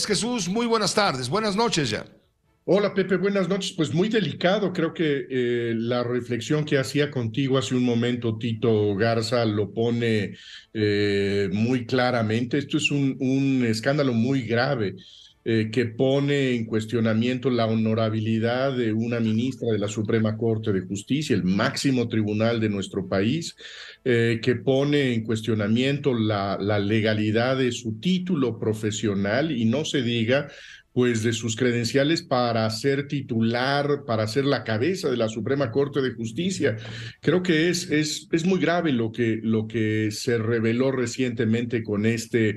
Jesús, muy buenas tardes, buenas noches ya. Hola Pepe, buenas noches. Pues muy delicado, creo que eh, la reflexión que hacía contigo hace un momento Tito Garza lo pone eh, muy claramente. Esto es un escándalo muy grave eh, que pone en cuestionamiento la honorabilidad de una ministra de la Suprema Corte de Justicia, el máximo tribunal de nuestro país, eh, que pone en cuestionamiento la legalidad de su título profesional y no se diga pues de sus credenciales para ser titular, para ser la cabeza de la Suprema Corte de Justicia. Creo que es, es, muy grave lo que, lo que se reveló recientemente con este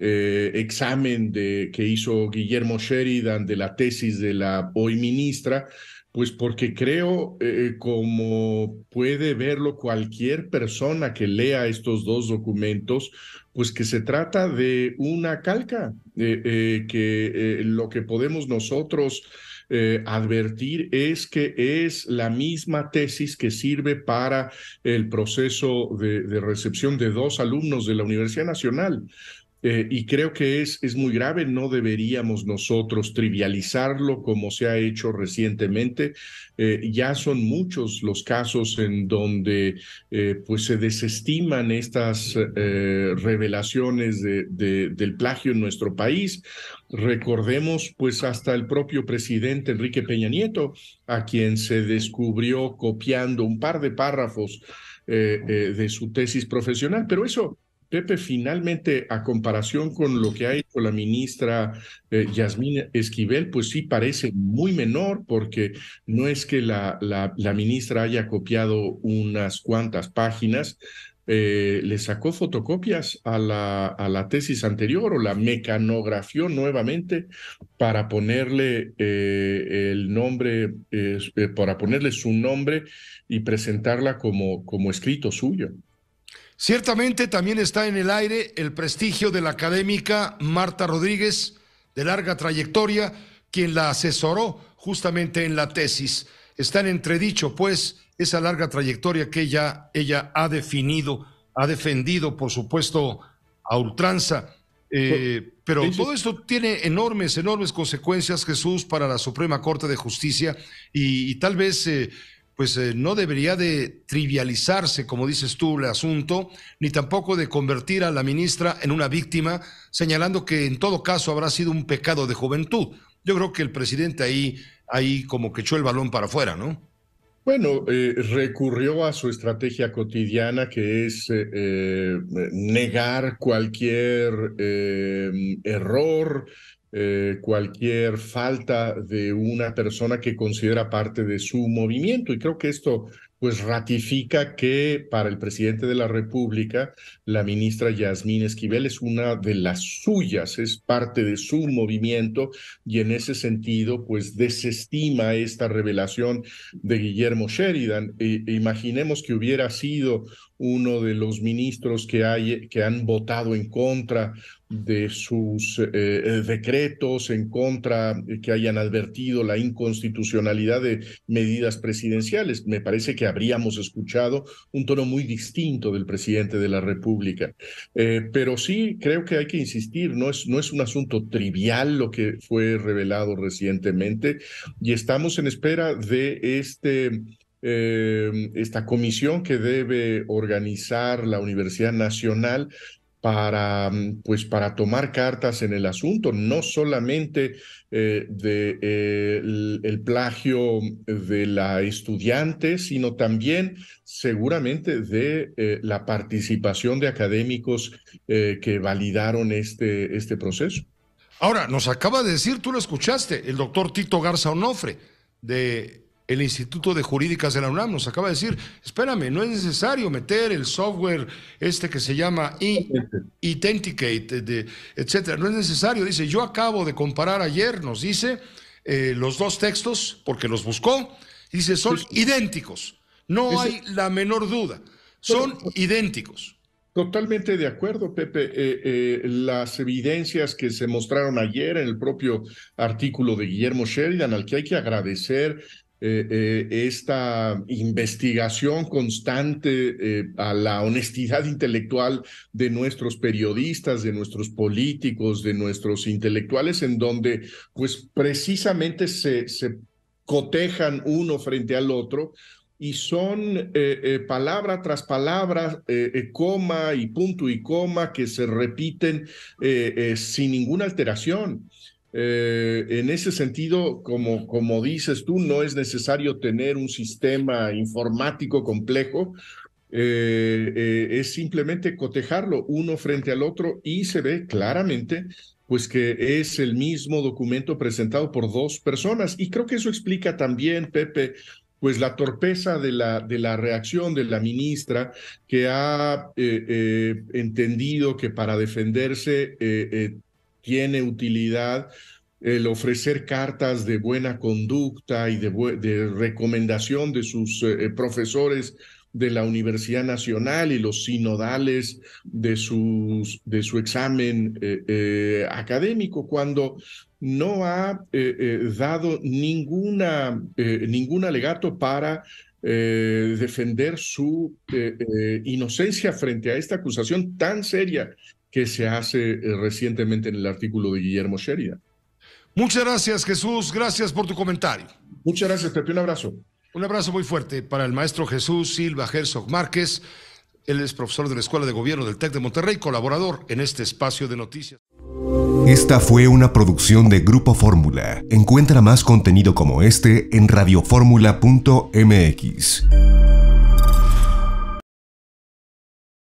eh, examen de, que hizo Guillermo Sheridan de la tesis de la hoy ministra, pues porque creo, eh, eh, como puede verlo cualquier persona que lea estos dos documentos, pues que se trata de una calca, eh, que lo que podemos nosotros advertir es que es la misma tesis que sirve para el proceso de recepción de dos alumnos de la Universidad Nacional. Eh, y creo que es, es muy grave, no deberíamos nosotros trivializarlo como se ha hecho recientemente. Eh, ya son muchos los casos en donde eh, pues se desestiman estas revelaciones del plagio en nuestro país. Recordemos pues hasta el propio presidente Enrique Peña Nieto, a quien se descubrió copiando un par de párrafos de su tesis profesional, pero eso Pepe, finalmente, a comparación con lo que ha hecho la ministra eh, Yasmín Esquivel, pues sí parece muy menor, porque no es que la, la, ministra haya copiado unas cuantas páginas, eh, le sacó fotocopias a la, a la, tesis anterior o la mecanografió nuevamente para ponerle eh, el nombre, para ponerle su nombre y presentarla como, como escrito suyo. Ciertamente también está en el aire el prestigio de la académica Marta Rodríguez, de larga trayectoria, quien la asesoró justamente en la tesis. Está en entredicho, pues, esa larga trayectoria que ella, ella ha definido, ha defendido, por supuesto, a ultranza. Eh, pero todo esto tiene enormes, enormes consecuencias, Jesús, para la Suprema Corte de Justicia y, tal vez eh, pues eh, no debería de trivializarse, como dices tú, el asunto, ni tampoco de convertir a la ministra en una víctima, señalando que en todo caso habrá sido un pecado de juventud. Yo creo que el presidente ahí, ahí como que echó el balón para afuera, ¿no? Bueno, eh, recurrió a su estrategia cotidiana que es eh, negar cualquier error, eh, cualquier falta de una persona que considera parte de su movimiento. Y creo que esto pues ratifica que para el presidente de la República, la ministra Yasmín Esquivel es una de las suyas, es parte de su movimiento y en ese sentido pues desestima esta revelación de Guillermo Sheridan. E, e imaginemos que hubiera sido uno de los ministros que, hay, que han votado en contra de sus eh, eh, decretos en contra eh, que hayan advertido la inconstitucionalidad de medidas presidenciales. Me parece que habríamos escuchado un tono muy distinto del presidente de la República. pero sí creo que hay que insistir, no es, no es un asunto trivial lo que fue revelado recientemente y estamos en espera de este esta comisión que debe organizar la Universidad Nacional para, mm, pues, para tomar cartas en el asunto, no solamente eh, del eh, plagio de la estudiante, sino también seguramente de eh, la participación de académicos que validaron este, este proceso. Ahora, nos acaba de decir, tú lo escuchaste, el doctor Tito Garza Onofre, de el Instituto de Jurídicas de la UNAM nos acaba de decir, espérame, no es necesario meter el software este que se llama Identicate, etcétera, no es necesario. Dice, yo acabo de comparar ayer, nos dice, eh, los dos textos, porque los buscó, dice, son idénticos, no hay la menor duda, son idénticos. Totalmente de acuerdo, Pepe. Eh, eh, las evidencias que se mostraron ayer en el propio artículo de Guillermo Sheridan, al que hay que agradecer eh, eh, esta investigación constante eh, a la honestidad intelectual de nuestros periodistas, de nuestros políticos, de nuestros intelectuales, en donde pues precisamente se, cotejan uno frente al otro y son palabra tras palabra, coma y punto y coma que se repiten sin ninguna alteración. Eh, en ese sentido, como, como dices tú, no es necesario tener un sistema informático complejo, eh, eh, es simplemente cotejarlo uno frente al otro y se ve claramente pues que es el mismo documento presentado por dos personas. Y creo que eso explica también, Pepe, pues la torpeza de la, de la reacción de la ministra que ha entendido que para defenderse tiene utilidad el ofrecer cartas de buena conducta y de, recomendación de sus eh, eh, profesores de la Universidad Nacional y los sinodales de, sus, de su examen eh, académico, cuando no ha dado ninguna, ningún alegato para defender su inocencia frente a esta acusación tan seria que se hace eh, recientemente en el artículo de Guillermo Sheria. Muchas gracias, Jesús. Gracias por tu comentario. Muchas gracias, Pepe. Un abrazo. Un abrazo muy fuerte para el maestro Jesús Silva Herzog Márquez. Él es profesor de la Escuela de Gobierno del TEC de Monterrey, colaborador en este espacio de noticias. Esta fue una producción de Grupo Fórmula. Encuentra más contenido como este en radioformula.mx.